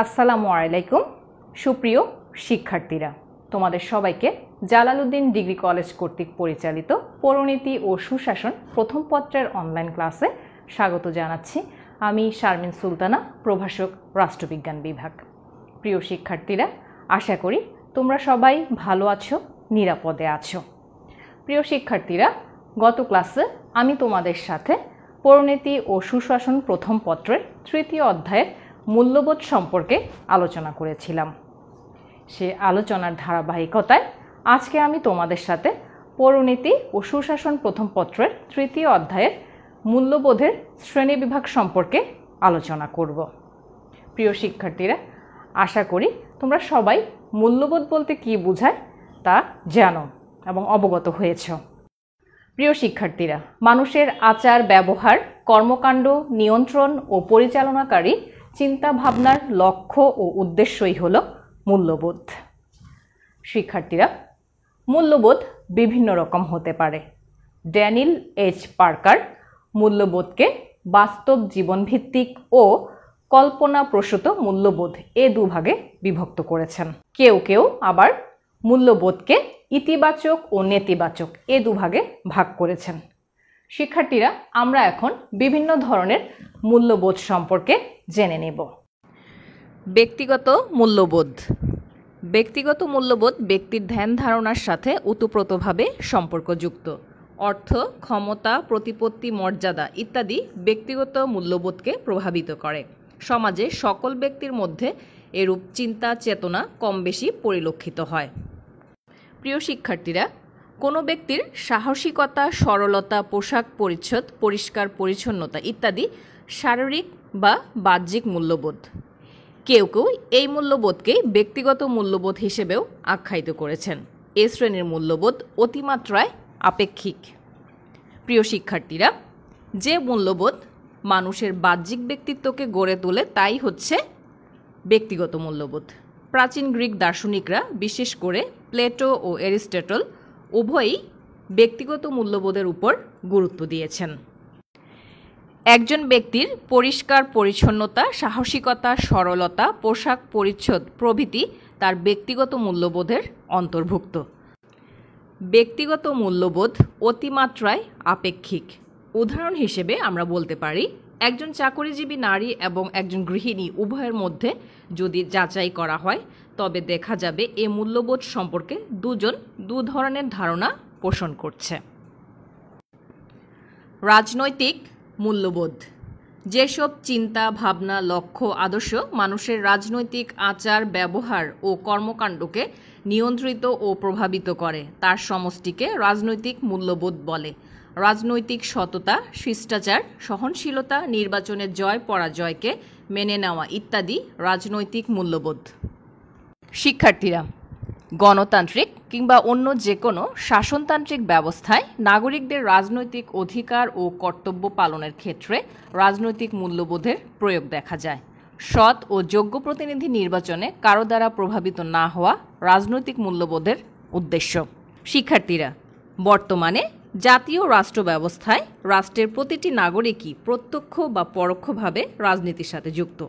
আসসালামু আলাইকুম সুপ্রিয় শিক্ষার্থীরা তোমাদের সবাইকে জালালউদ্দিন ডিগ্রি কলেজ কর্তৃক পরিচালিত পরিণীতি ও সুশাসন প্রথম পত্রের অনলাইন ক্লাসে স্বাগত জানাচ্ছি আমি শারমিন সুলতানা প্রভাষক রাষ্ট্রবিজ্ঞান বিভাগ প্রিয় শিক্ষার্থীরা আশা করি তোমরা সবাই ভালো আছো নিরাপদে আছো প্রিয় শিক্ষার্থীরা গত ক্লাসে আমি তোমাদের সাথে পরিণীতি ও সুশাসন প্রথম পত্রের তৃতীয় অধ্যায়ের মূল্যবোধ সম্পর্কে আলোচনা করেছিলাম সে আলোচনার ধারাবাহিকতায় আজকে আমি তোমাদের সাথে পরনীতি ও সুশাসন প্রথম পত্রের তৃতীয় অধ্যায়ের মূল্যবোধের শ্রেণীবিভাগ সম্পর্কে আলোচনা করব প্রিয় শিক্ষার্থীরা আশা করি তোমরা সবাই মূল্যবোধ বলতে কী বোঝায় তা জানো এবং অবগত হয়েছ প্রিয় শিক্ষার্থীরা মানুষের আচার ব্যবহার কর্মকাণ্ড নিয়ন্ত্রণ ও পরিচালনাকারী চিন্তা ভাবনার লক্ষ্য ও উদ্দেশ্যই হল মূল্যবোধ শিক্ষার্থীরা মূল্যবোধ বিভিন্ন রকম হতে পারে ড্যানিল এইচ পার্কার মূল্যবোধকে বাস্তব জীবনভিত্তিক ও কল্পনাপ্রসূত মূল্যবোধ এ দুভাগে বিভক্ত করেছেন কেউ কেউ আবার মূল্যবোধকে ইতিবাচক ও নেতিবাচক এ দুভাগে ভাগ করেছেন শিক্ষার্থীরা আমরা এখন বিভিন্ন ধরনের মূল্যবোধ সম্পর্কে জেনে নেব ব্যক্তিগত মূল্যবোধ ব্যক্তিগত মূল্যবোধ ব্যক্তির ধ্যান ধারণার সাথে ওতপ্রোতভাবে সম্পর্কযুক্ত অর্থ ক্ষমতা প্রতিপত্তি মর্যাদা ইত্যাদি ব্যক্তিগত মূল্যবোধকে প্রভাবিত করে সমাজে সকল ব্যক্তির মধ্যে এরূপ চিন্তা চেতনা কম বেশি পরিলক্ষিত হয় প্রিয় শিক্ষার্থীরা কোনো ব্যক্তির সাহসিকতা সরলতা পোশাক পরিচ্ছদ পরিষ্কার পরিচ্ছন্নতা ইত্যাদি শারীরিক বা বাহ্যিক মূল্যবোধ কেউ কেউ এই মূল্যবোধকে ব্যক্তিগত মূল্যবোধ হিসেবেও আখ্যায়িত করেছেন এ শ্রেণীর মূল্যবোধ অতিমাত্রায় আপেক্ষিক প্রিয় শিক্ষার্থীরা যে মূল্যবোধ মানুষের বাহ্যিক ব্যক্তিত্বকে গড়ে তোলে তাই হচ্ছে ব্যক্তিগত মূল্যবোধ প্রাচীন গ্রিক দার্শনিকরা বিশেষ করে প্লেটো ও এরিস্টেটল উভয়ই ব্যক্তিগত মূল্যবোধের উপর গুরুত্ব দিয়েছেন একজন ব্যক্তির পরিষ্কার পরিচ্ছন্নতা সাহসিকতা সরলতা পোশাক পরিচ্ছদ প্রভৃতি তার ব্যক্তিগত মূল্যবোধের অন্তর্ভুক্ত ব্যক্তিগত মূল্যবোধ অতিমাত্রায় আপেক্ষিক উদাহরণ হিসেবে আমরা বলতে পারি একজন চাকরিজীবী নারী এবং একজন গৃহিণী উভয়ের মধ্যে যদি যাচাই করা হয় তবে দেখা যাবে এ মূল্যবোধ সম্পর্কে দুজন দু ধরনের ধারণা পোষণ করছে রাজনৈতিক মূল্যবোধ যেসব চিন্তা ভাবনা লক্ষ্য আদর্শ মানুষের রাজনৈতিক আচার ব্যবহার ও কর্মকাণ্ডকে নিয়ন্ত্রিত ও প্রভাবিত করে তার সমষ্টিকে রাজনৈতিক মূল্যবোধ বলে রাজনৈতিক সততা শিষ্টাচার সহনশীলতা নির্বাচনের জয় পরাজয়কে মেনে নেওয়া ইত্যাদি রাজনৈতিক মূল্যবোধ শিক্ষার্থীরা গণতান্ত্রিক কিংবা অন্য যে কোনো শাসনতান্ত্রিক ব্যবস্থায় নাগরিকদের রাজনৈতিক অধিকার ও কর্তব্য পালনের ক্ষেত্রে রাজনৈতিক মূল্যবোধের প্রয়োগ দেখা যায় সৎ ও যোগ্য প্রতিনিধি নির্বাচনে কারো দ্বারা প্রভাবিত না হওয়া রাজনৈতিক মূল্যবোধের উদ্দেশ্য শিক্ষার্থীরা বর্তমানে জাতীয় রাষ্ট্র ব্যবস্থায় রাষ্ট্রের প্রতিটি নাগরিকই প্রত্যক্ষ বা পরোক্ষভাবে রাজনীতির সাথে যুক্ত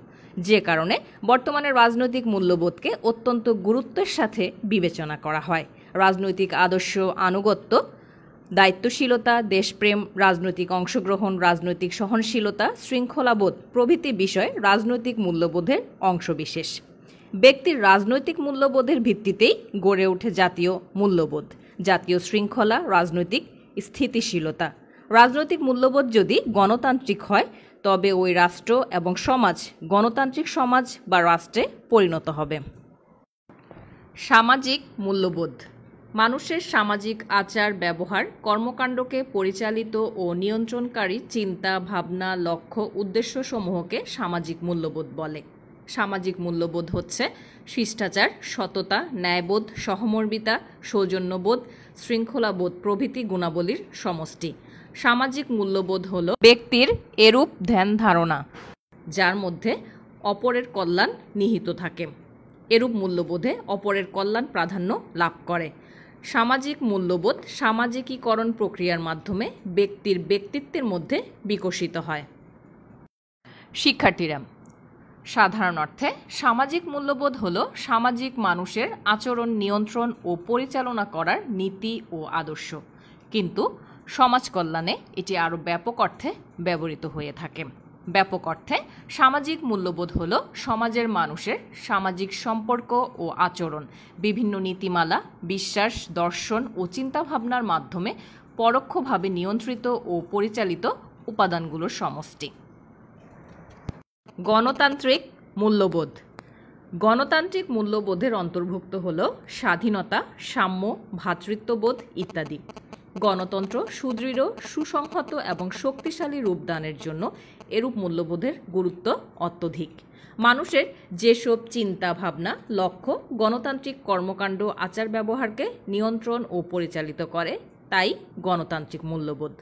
যে কারণে বর্তমানে রাজনৈতিক মূল্যবোধকে অত্যন্ত গুরুত্বের সাথে বিবেচনা করা হয় রাজনৈতিক আদর্শ আনুগত্য দায়িত্বশীলতা দেশপ্রেম রাজনৈতিক অংশগ্রহণ রাজনৈতিক সহনশীলতা শৃঙ্খলাবোধ প্রভৃতি বিষয় রাজনৈতিক মূল্যবোধের অংশবিশেষ ব্যক্তির রাজনৈতিক মূল্যবোধের ভিত্তিতেই গড়ে ওঠে জাতীয় মূল্যবোধ জাতীয় শৃঙ্খলা রাজনৈতিক স্থিতিশীলতা রাজনৈতিক মূল্যবোধ যদি গণতান্ত্রিক হয় তবে ওই রাষ্ট্র এবং সমাজ গণতান্ত্রিক সমাজ বা রাষ্ট্রে পরিণত হবে সামাজিক মূল্যবোধ মানুষের সামাজিক আচার ব্যবহার কর্মকাণ্ডকে পরিচালিত ও নিয়ন্ত্রণকারী চিন্তা ভাবনা লক্ষ্য উদ্দেশ্যসমূহকে সামাজিক মূল্যবোধ বলে সামাজিক মূল্যবোধ হচ্ছে শিষ্টাচার সততা ন্যায়বোধ সহমর্মিতা সৌজন্যবোধ শৃঙ্খলাবোধ প্রভৃতি গুণাবলীর সমষ্টি সামাজিক মূল্যবোধ হল ব্যক্তির এরূপ ধ্যান ধারণা যার মধ্যে অপরের কল্যাণ নিহিত থাকে এরূপ মূল্যবোধে অপরের কল্যাণ প্রাধান্য লাভ করে সামাজিক মূল্যবোধ সামাজিকীকরণ প্রক্রিয়ার মাধ্যমে ব্যক্তির ব্যক্তিত্বের মধ্যে বিকশিত হয় শিক্ষার্থীরা সাধারণ অর্থে সামাজিক মূল্যবোধ হল সামাজিক মানুষের আচরণ নিয়ন্ত্রণ ও পরিচালনা করার নীতি ও আদর্শ কিন্তু সমাজ কল্যাণে এটি আরও ব্যাপক অর্থে ব্যবহৃত হয়ে থাকে ব্যাপক অর্থে সামাজিক মূল্যবোধ হল সমাজের মানুষের সামাজিক সম্পর্ক ও আচরণ বিভিন্ন নীতিমালা বিশ্বাস দর্শন ও চিন্তাভাবনার মাধ্যমে পরোক্ষভাবে নিয়ন্ত্রিত ও পরিচালিত উপাদানগুলোর সমষ্টি গণতান্ত্রিক মূল্যবোধ গণতান্ত্রিক মূল্যবোধের অন্তর্ভুক্ত হল স্বাধীনতা সাম্য ভ্রাতৃত্ববোধ ইত্যাদি গণতন্ত্র সুদৃঢ় সুসংহত এবং শক্তিশালী রূপদানের জন্য এরূপ মূল্যবোধের গুরুত্ব অত্যধিক মানুষের যেসব চিন্তা ভাবনা লক্ষ্য গণতান্ত্রিক কর্মকাণ্ড আচার ব্যবহারকে নিয়ন্ত্রণ ও পরিচালিত করে তাই গণতান্ত্রিক মূল্যবোধ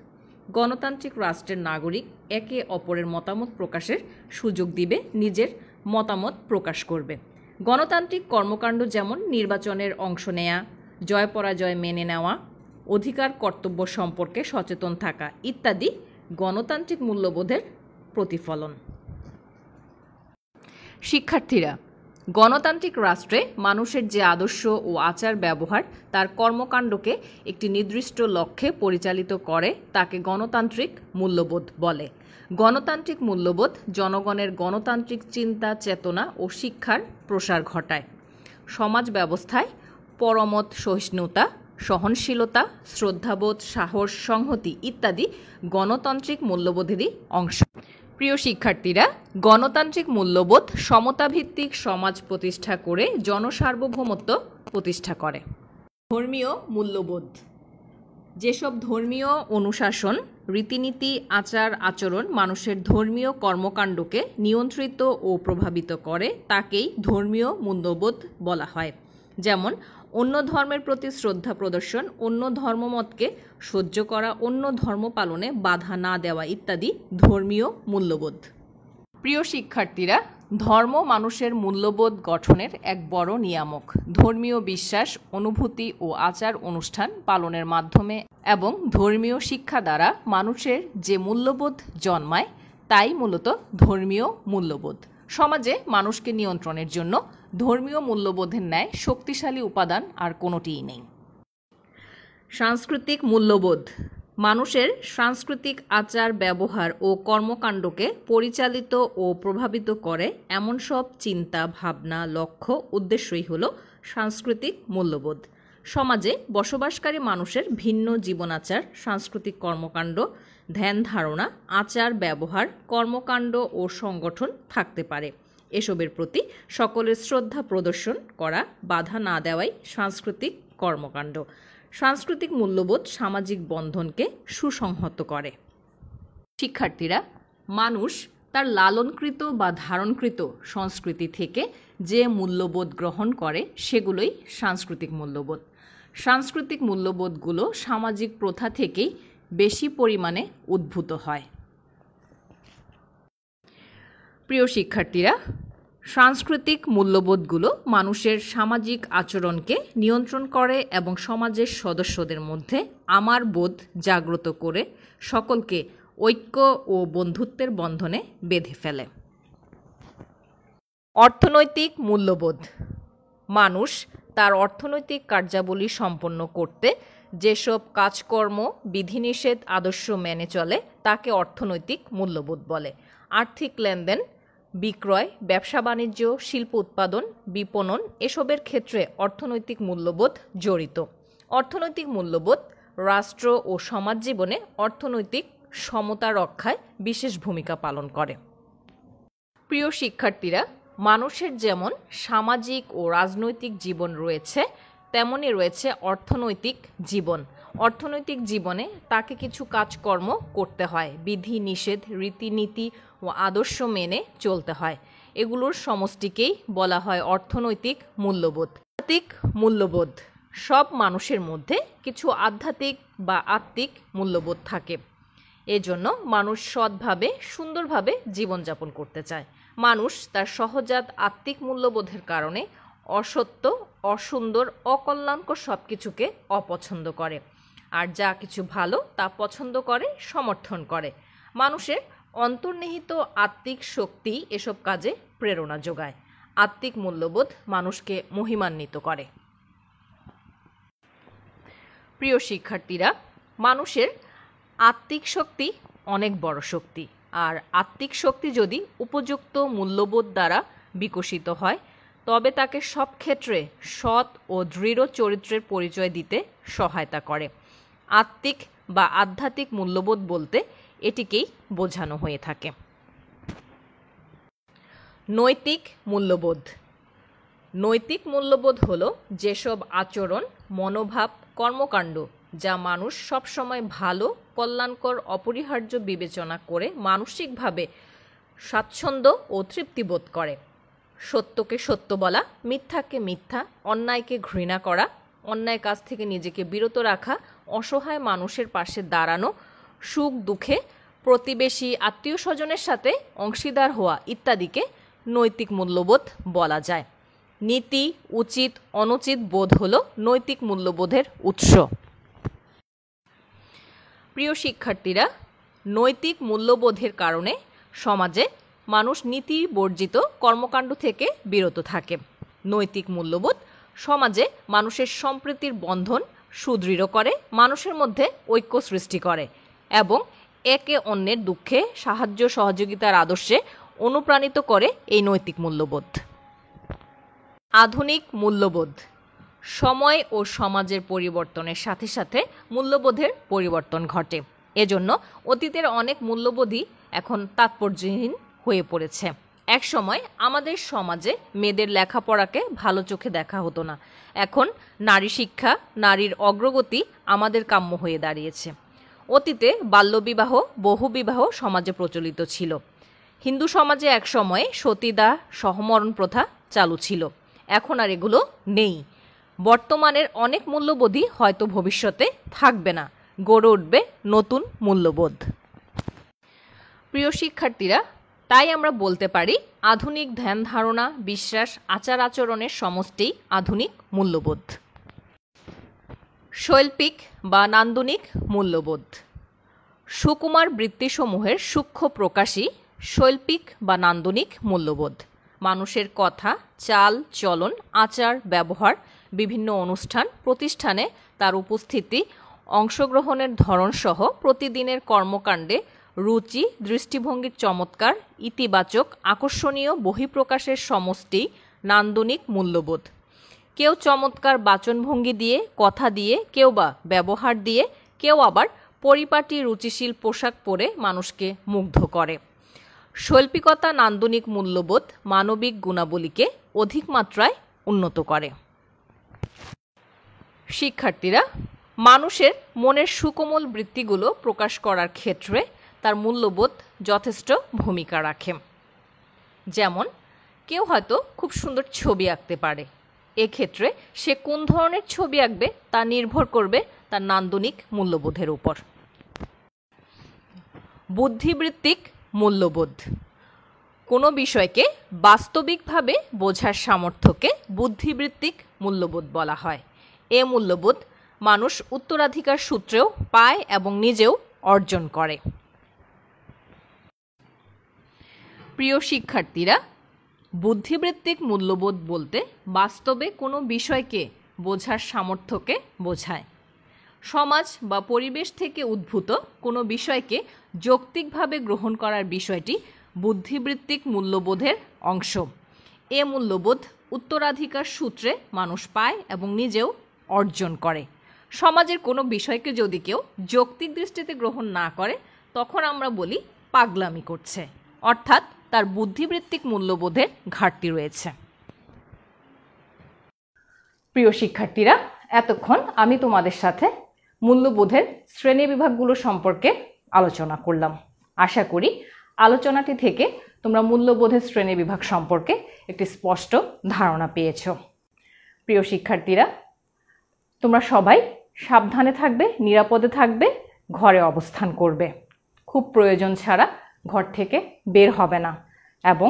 গণতান্ত্রিক রাষ্ট্রের নাগরিক একে অপরের মতামত প্রকাশের সুযোগ দিবে নিজের মতামত প্রকাশ করবে গণতান্ত্রিক কর্মকাণ্ড যেমন নির্বাচনের অংশ নেয়া জয় পরাজয় মেনে নেওয়া অধিকার কর্তব্য সম্পর্কে সচেতন থাকা ইত্যাদি গণতান্ত্রিক মূল্যবোধের প্রতিফলন শিক্ষার্থীরা গণতান্ত্রিক রাষ্ট্রে মানুষের যে আদর্শ ও আচার ব্যবহার তার কর্মকাণ্ডকে একটি নির্দিষ্ট লক্ষ্যে পরিচালিত করে তাকে গণতান্ত্রিক মূল্যবোধ বলে গণতান্ত্রিক মূল্যবোধ জনগণের গণতান্ত্রিক চিন্তা চেতনা ও শিক্ষার প্রসার ঘটায় সমাজ ব্যবস্থায় পরমত সহিষ্ণুতা সহনশীলতা শ্রদ্ধাবোধ সাহস সংহতি ইত্যাদি গণতান্ত্রিক মূল্যবোধেরই অংশ প্রিয় শিক্ষার্থীরা গণতান্ত্রিক মূল্যবোধ সমতাভিত্তিক সমাজ প্রতিষ্ঠা করে জনসার্বভৌমত্ব প্রতিষ্ঠা করে ধর্মীয় মূল্যবোধ যেসব ধর্মীয় অনুশাসন রীতিনীতি আচার আচরণ মানুষের ধর্মীয় কর্মকাণ্ডকে নিয়ন্ত্রিত ও প্রভাবিত করে তাকেই ধর্মীয় মূল্যবোধ বলা হয় যেমন অন্য ধর্মের প্রতি শ্রদ্ধা প্রদর্শন অন্য ধর্মমতকে সহ্য করা অন্য ধর্ম পালনে বাধা না দেওয়া ইত্যাদি ধর্মীয় মূল্যবোধ প্রিয় শিক্ষার্থীরা ধর্ম মানুষের মূল্যবোধ গঠনের এক বড় নিয়ামক ধর্মীয় বিশ্বাস অনুভূতি ও আচার অনুষ্ঠান পালনের মাধ্যমে এবং ধর্মীয় শিক্ষা দ্বারা মানুষের যে মূল্যবোধ জন্মায় তাই মূলত ধর্মীয় মূল্যবোধ সমাজে মানুষকে নিয়ন্ত্রণের জন্য ধর্মীয় মূল্যবোধের ন্যায় শক্তিশালী উপাদান আর কোনোটিই নেই সাংস্কৃতিক মূল্যবোধ মানুষের সাংস্কৃতিক আচার ব্যবহার ও কর্মকাণ্ডকে পরিচালিত ও প্রভাবিত করে এমন সব চিন্তা ভাবনা লক্ষ্য উদ্দেশ্যই হল সাংস্কৃতিক মূল্যবোধ সমাজে বসবাসকারী মানুষের ভিন্ন জীবনাচার সাংস্কৃতিক কর্মকাণ্ড ধ্যান ধারণা আচার ব্যবহার কর্মকাণ্ড ও সংগঠন থাকতে পারে এসবের প্রতি সকলের শ্রদ্ধা প্রদর্শন করা বাধা না দেওয়াই সাংস্কৃতিক কর্মকাণ্ড সাংস্কৃতিক মূল্যবোধ সামাজিক বন্ধনকে সুসংহত করে শিক্ষার্থীরা মানুষ তার লালনকৃত বা ধারণকৃত সংস্কৃতি থেকে যে মূল্যবোধ গ্রহণ করে সেগুলোই সাংস্কৃতিক মূল্যবোধ সাংস্কৃতিক মূল্যবোধগুলো সামাজিক প্রথা থেকেই বেশি পরিমাণে উদ্ভূত হয় প্রিয় শিক্ষার্থীরা সাংস্কৃতিক মূল্যবোধগুলো মানুষের সামাজিক আচরণকে নিয়ন্ত্রণ করে এবং সমাজের সদস্যদের মধ্যে আমার বোধ জাগ্রত করে সকলকে ঐক্য ও বন্ধুত্বের বন্ধনে বেঁধে ফেলে অর্থনৈতিক মূল্যবোধ মানুষ তার অর্থনৈতিক কার্যাবলী সম্পন্ন করতে যেসব কাজকর্ম বিধিনিষেধ আদর্শ মেনে চলে তাকে অর্থনৈতিক মূল্যবোধ বলে আর্থিক লেনদেন বিক্রয় ব্যবসা বাণিজ্য শিল্প উৎপাদন বিপণন এসবের ক্ষেত্রে অর্থনৈতিক মূল্যবোধ জড়িত অর্থনৈতিক মূল্যবোধ রাষ্ট্র ও সমাজ জীবনে অর্থনৈতিক সমতা রক্ষায় বিশেষ ভূমিকা পালন করে প্রিয় শিক্ষার্থীরা মানুষের যেমন সামাজিক ও রাজনৈতিক জীবন রয়েছে তেমনই রয়েছে অর্থনৈতিক জীবন অর্থনৈতিক জীবনে তাকে কিছু কাজকর্ম করতে হয় বিধি নিষেধ রীতিনীতি ও আদর্শ মেনে চলতে হয় এগুলোর সমষ্টিকেই বলা হয় অর্থনৈতিক মূল্যবোধ আধ্যাত্মিক মূল্যবোধ সব মানুষের মধ্যে কিছু আধ্যাত্মিক বা আত্মিক মূল্যবোধ থাকে এজন্য মানুষ সৎভাবে সুন্দরভাবে জীবনযাপন করতে চায় মানুষ তার সহজাত আত্মিক মূল্যবোধের কারণে অসত্য অসুন্দর অকল্যাণকর সব কিছুকে অপছন্দ করে আর যা কিছু ভালো তা পছন্দ করে সমর্থন করে মানুষের অন্তর্নিহিত আত্মিক শক্তি এসব কাজে প্রেরণা যোগায় আত্মিক মূল্যবোধ মানুষকে মহিমান্বিত করে প্রিয় শিক্ষার্থীরা মানুষের আত্মিক শক্তি অনেক বড় শক্তি আর আত্মিক শক্তি যদি উপযুক্ত মূল্যবোধ দ্বারা বিকশিত হয় তবে তাকে সব ক্ষেত্রে সৎ ও দৃঢ় চরিত্রের পরিচয় দিতে সহায়তা করে আত্মিক বা আধ্যাত্মিক মূল্যবোধ বলতে এটিকেই বোঝানো হয়ে থাকে নৈতিক মূল্যবোধ নৈতিক মূল্যবোধ হলো যেসব আচরণ মনোভাব কর্মকাণ্ড যা মানুষ সবসময় ভালো কল্যাণকর অপরিহার্য বিবেচনা করে মানসিকভাবে স্বাচ্ছন্দ্য ও তৃপ্তিবোধ করে সত্যকে সত্য বলা মিথ্যাকে মিথ্যা অন্যায়কে ঘৃণা করা অন্যায় কাছ থেকে নিজেকে বিরত রাখা অসহায় মানুষের পাশে দাঁড়ানো সুখ দুঃখে প্রতিবেশী আত্মীয় স্বজনের সাথে অংশীদার হওয়া ইত্যাদিকে নৈতিক মূল্যবোধ বলা যায় নীতি উচিত অনুচিত বোধ হল নৈতিক মূল্যবোধের উৎস প্রিয় শিক্ষার্থীরা নৈতিক মূল্যবোধের কারণে সমাজে মানুষ নীতি বর্জিত কর্মকাণ্ড থেকে বিরত থাকে নৈতিক মূল্যবোধ সমাজে মানুষের সম্প্রীতির বন্ধন সুদৃঢ় করে মানুষের মধ্যে ঐক্য সৃষ্টি করে এবং একে অন্যের দুঃখে সাহায্য সহযোগিতার আদর্শে অনুপ্রাণিত করে এই নৈতিক মূল্যবোধ আধুনিক মূল্যবোধ সময় ও সমাজের পরিবর্তনের সাথে সাথে মূল্যবোধের পরিবর্তন ঘটে এজন্য অতীতের অনেক মূল্যবোধই এখন তাৎপর্যহীন হয়ে পড়েছে এক সময় আমাদের সমাজে মেয়েদের লেখাপড়াকে ভালো চোখে দেখা হতো না এখন নারী শিক্ষা নারীর অগ্রগতি আমাদের কাম্য হয়ে দাঁড়িয়েছে অতীতে বাল্যবিবাহ বহুবিবাহ সমাজে প্রচলিত ছিল হিন্দু সমাজে এক সময় সতীদাহ সহমরণ প্রথা চালু ছিল এখন আর এগুলো নেই বর্তমানের অনেক মূল্যবোধই হয়তো ভবিষ্যতে থাকবে না গড়ে উঠবে নতুন মূল্যবোধ প্রিয় শিক্ষার্থীরা তাই আমরা বলতে পারি আধুনিক ধ্যান ধারণা বিশ্বাস আচার আচরণের সমষ্টি আধুনিক মূল্যবোধ শৈল্পিক বা নান্দনিক মূল্যবোধ সুকুমার বৃত্তিসমূহের সূক্ষ্ম প্রকাশই শৈল্পিক বা নান্দনিক মূল্যবোধ মানুষের কথা চাল চলন আচার ব্যবহার বিভিন্ন অনুষ্ঠান প্রতিষ্ঠানে তার উপস্থিতি অংশগ্রহণের ধরনসহ প্রতিদিনের কর্মকাণ্ডে রুচি দৃষ্টিভঙ্গির চমৎকার ইতিবাচক আকর্ষণীয় বহিঃপ্রকাশের সমষ্টি নান্দনিক মূল্যবোধ কেউ চমৎকার বাচনভঙ্গি দিয়ে কথা দিয়ে কেউ বা ব্যবহার দিয়ে কেউ আবার পরিপাটি রুচিশীল পোশাক পরে মানুষকে মুগ্ধ করে শৈল্পিকতা নান্দনিক মূল্যবোধ মানবিক গুণাবলীকে অধিক মাত্রায় উন্নত করে শিক্ষার্থীরা মানুষের মনের সুকোমল বৃত্তিগুলো প্রকাশ করার ক্ষেত্রে তার মূল্যবোধ যথেষ্ট ভূমিকা রাখে যেমন কেউ হয়তো খুব সুন্দর ছবি আঁকতে পারে এক্ষেত্রে সে কোন ধরনের ছবি আঁকবে তা নির্ভর করবে তার নান্দনিক মূল্যবোধের উপর বুদ্ধিবৃত্তিক মূল্যবোধ কোনো বিষয়কে বাস্তবিকভাবে বোঝার সামর্থ্যকে বুদ্ধিবৃত্তিক মূল্যবোধ বলা হয় এ মূল্যবোধ মানুষ উত্তরাধিকার সূত্রেও পায় এবং নিজেও অর্জন করে প্রিয় শিক্ষার্থীরা বুদ্ধিবৃত্তিক মূল্যবোধ বলতে বাস্তবে কোনো বিষয়কে বোঝার সামর্থ্যকে বোঝায় সমাজ বা পরিবেশ থেকে উদ্ভূত কোনো বিষয়কে যৌক্তিকভাবে গ্রহণ করার বিষয়টি বুদ্ধিবৃত্তিক মূল্যবোধের অংশ এ মূল্যবোধ উত্তরাধিকার সূত্রে মানুষ পায় এবং নিজেও অর্জন করে সমাজের কোনো বিষয়কে যদি কেউ যৌক্তিক দৃষ্টিতে গ্রহণ না করে তখন আমরা বলি পাগলামি করছে অর্থাৎ তার বুদ্ধিবৃত্তিক মূল্যবোধের ঘাটতি রয়েছে প্রিয় শিক্ষার্থীরা এতক্ষণ আমি তোমাদের সাথে মূল্যবোধের শ্রেণী বিভাগগুলো সম্পর্কে আলোচনা করলাম আশা করি আলোচনাটি থেকে তোমরা মূল্যবোধের শ্রেণী বিভাগ সম্পর্কে একটি স্পষ্ট ধারণা পেয়েছ প্রিয় শিক্ষার্থীরা তোমরা সবাই সাবধানে থাকবে নিরাপদে থাকবে ঘরে অবস্থান করবে খুব প্রয়োজন ছাড়া ঘর থেকে বের হবে না এবং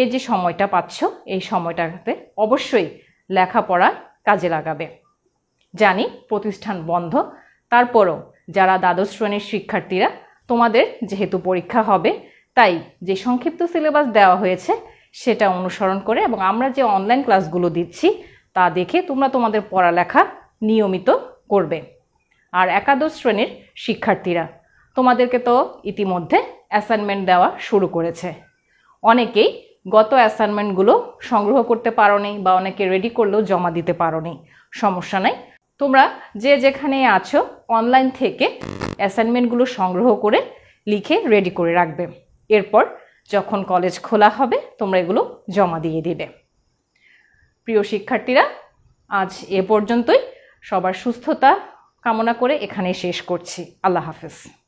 এই যে সময়টা পাচ্ছ এই সময়টাতে অবশ্যই লেখাপড়ার কাজে লাগাবে জানি প্রতিষ্ঠান বন্ধ তারপরও যারা দ্বাদশ শ্রেণীর শিক্ষার্থীরা তোমাদের যেহেতু পরীক্ষা হবে তাই যে সংক্ষিপ্ত সিলেবাস দেওয়া হয়েছে সেটা অনুসরণ করে এবং আমরা যে অনলাইন ক্লাসগুলো দিচ্ছি তা দেখে তোমরা তোমাদের পড়ালেখা নিয়মিত করবে আর একাদশ শ্রেণীর শিক্ষার্থীরা তোমাদেরকে তো ইতিমধ্যে অ্যাসাইনমেন্ট দেওয়া শুরু করেছে অনেকেই গত অ্যাসাইনমেন্টগুলো সংগ্রহ করতে পারোনি বা অনেকে রেডি করলেও জমা দিতে পারোনি সমস্যা নাই তোমরা যে যেখানে আছো অনলাইন থেকে অ্যাসাইনমেন্টগুলো সংগ্রহ করে লিখে রেডি করে রাখবে এরপর যখন কলেজ খোলা হবে তোমরা এগুলো জমা দিয়ে দিবে প্রিয় শিক্ষার্থীরা আজ এ পর্যন্তই সবার সুস্থতা কামনা করে এখানে শেষ করছি আল্লাহ হাফেজ